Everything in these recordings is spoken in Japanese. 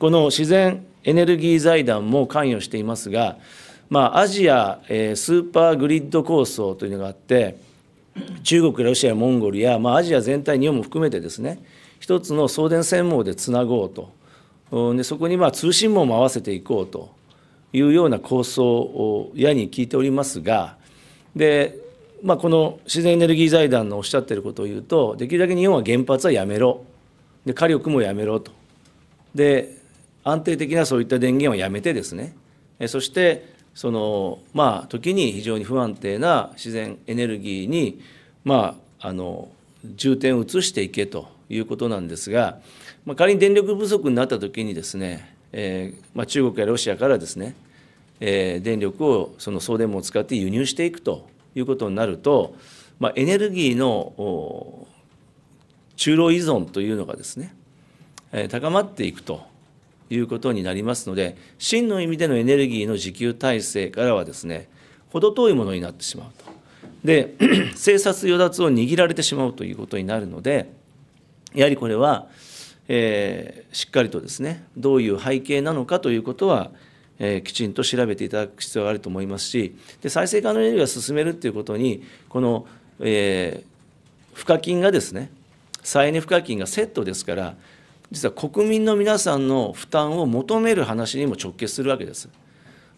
この自然エネルギー財団も関与していますが、まあ、アジア、えー、スーパーグリッド構想というのがあって中国やロシアやモンゴルや、まあ、アジア全体日本も含めてですね一つの送電線網でつなごうと、でそこにまあ通信網も合わせていこうというような構想をやに聞いておりますがで、まあ、この自然エネルギー財団のおっしゃってることを言うとできるだけ日本は原発はやめろで火力もやめろとで安定的なそういった電源をやめてですねそしてそのまあ時に非常に不安定な自然エネルギーにまああの重点を移していけということなんですが、まあ、仮に電力不足になった時にですね、えー、まあ、中国やロシアからですね、えー、電力をその送電網を使って輸入していくということになると、まあ、エネルギーの中ロ依存というのがですね、えー、高まっていくということになりますので真の意味でのエネルギーの自給体制からはですね程遠いものになってしまうと。で 生殺与奪を握られてしまうということになるのでやはりこれは、えー、しっかりとですねどういう背景なのかということはえきちんと調べていただく必要があると思いますしで再生可能エネルギーを進めるということにこの、えー、賦課金がですね再エネ賦課金がセットですから実は国民の皆さんの負担を求める話にも直結するわけです。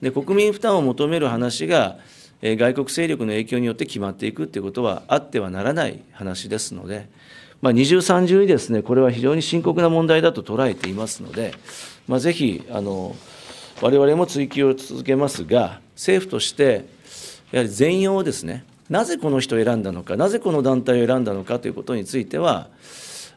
で国民負担を求める話が外国勢力の影響によって決まっていくということはあってはならない話ですので、まあ、二重三重にですねこれは非常に深刻な問題だと捉えていますので、まあ、ぜひあの我々も追及を続けますが政府としてやはり全容をですねなぜこの人を選んだのかなぜこの団体を選んだのかということについては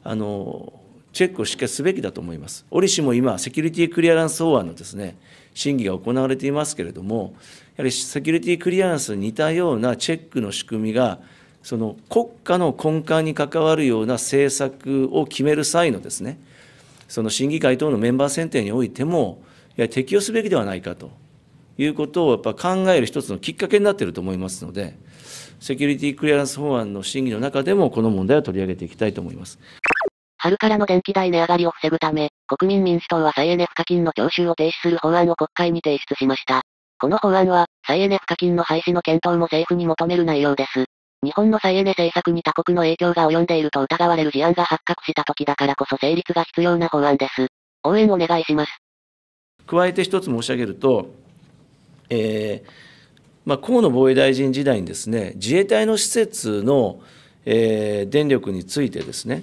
あのチェックをしっかりすべきだと思います。折しも今、セキュリティクリアランス法案のですね、審議が行われていますけれども、やはりセキュリティクリアランスに似たようなチェックの仕組みが、その国家の根幹に関わるような政策を決める際のですね、その審議会等のメンバー選定においても、いや適用すべきではないかということをやっぱ考える一つのきっかけになっていると思いますので、セキュリティクリアランス法案の審議の中でも、この問題を取り上げていきたいと思います。春からの電気代値上がりを防ぐため、国民民主党は再エネ賦課金の徴収を停止する法案を国会に提出しました。この法案は、再エネ賦課金の廃止の検討も政府に求める内容です。日本の再エネ政策に他国の影響が及んでいると疑われる事案が発覚した時だからこそ成立が必要な法案です。応援お願いします。加えて一つ申し上げると、えー、まあ、河野防衛大臣時代にですね、自衛隊の施設の、えー、電力についてですね、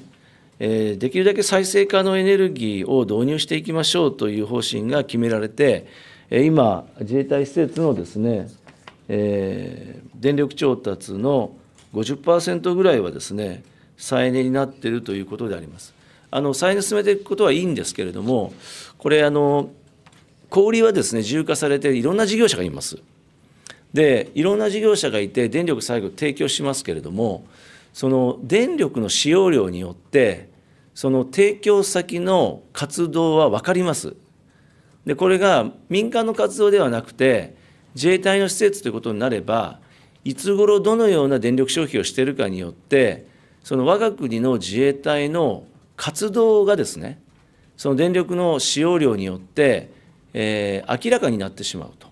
えできるだけ再生可能エネルギーを導入していきましょうという方針が決められて、え今、自衛隊施設のですね、えー、電力調達の50%ぐらいはですね、再エネになっているということであります。あの再エネ進めていくことはいいんですけれども、これあの、小売はですね、自由化されて、いろんな事業者がいます。で、いろんな事業者がいて、電力最後提供しますけれども、その電力の使用量によってその提供先の活動は分かります。でこれが民間の活動ではなくて自衛隊の施設ということになればいつ頃どのような電力消費をしているかによってその我が国の自衛隊の活動がですねその電力の使用量によって、えー、明らかになってしまうと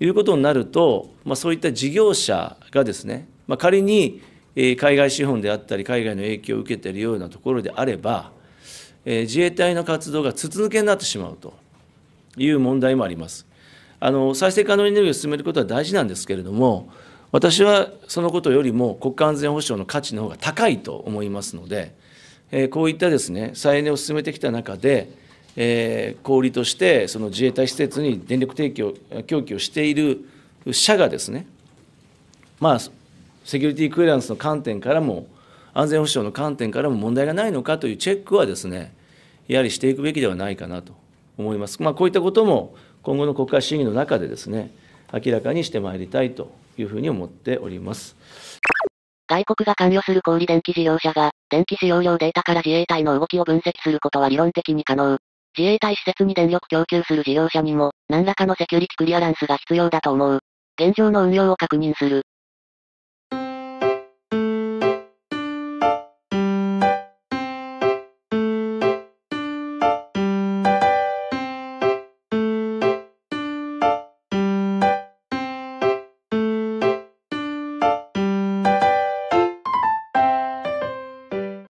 いうことになると、まあ、そういった事業者がですね、まあ、仮に海外資本であったり海外の影響を受けているようなところであれば自衛隊の活動が筒抜けになってしまうという問題もあります。あの再生可能エネルギーを進めることは大事なんですけれども私はそのことよりも国家安全保障の価値の方が高いと思いますので、えこういったですね再エネを進めてきた中で、え小売としてその自衛隊施設に電力提供供給をしている社がですねまあセキュリティクリアランスの観点からも安全保障の観点からも問題がないのかというチェックはですねやはりしていくべきではないかなと思います。まあ、こういったことも今後の国会審議の中でですね明らかにしてまいりたいというふうに思っております。外国が関与する小売電気事業者が、電気使用量データから自衛隊の動きを分析することは理論的に可能。自衛隊施設に電力供給する事業者にも、何らかのセキュリティクリアランスが必要だと思う。現状の運用を確認する。